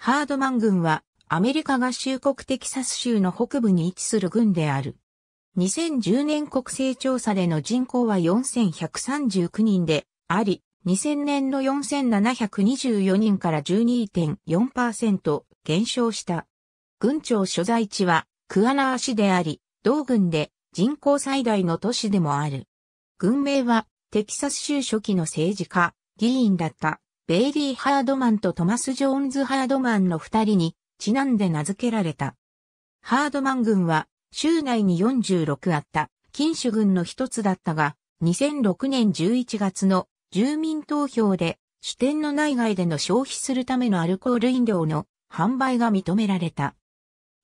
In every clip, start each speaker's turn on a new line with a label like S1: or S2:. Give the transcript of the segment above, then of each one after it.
S1: ハードマン軍はアメリカ合衆国テキサス州の北部に位置する軍である。2010年国勢調査での人口は4139人であり、2000年の4724人から12.4%減少した。軍庁所在地はクアナー市であり、同軍で人口最大の都市でもある。軍名はテキサス州初期の政治家、議員だったベイリー・ハードマンとトマス・ジョーンズ・ハードマンの二人にちなんで名付けられた。ハードマン軍は州内に46あった禁酒軍の一つだったが、2006年11月の住民投票で主店の内外での消費するためのアルコール飲料の販売が認められた。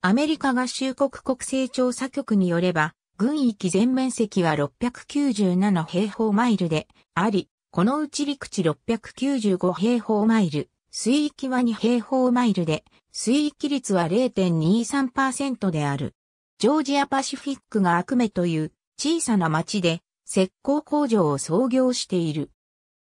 S1: アメリカ合衆国国勢調査局によれば、軍域全面積は697平方マイルであり、このうち陸地695平方マイル、水域は2平方マイルで、水域率は0.23%である。ジョージアパシフィックがアクメという小さな町で石膏工場を創業している。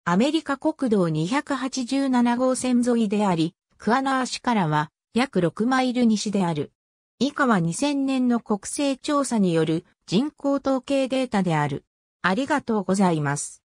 S1: アメリカ国道287号線沿いであり、クアナー市からは約6マイル西である。以下は2000年の国勢調査による人口統計データである。ありがとうございます。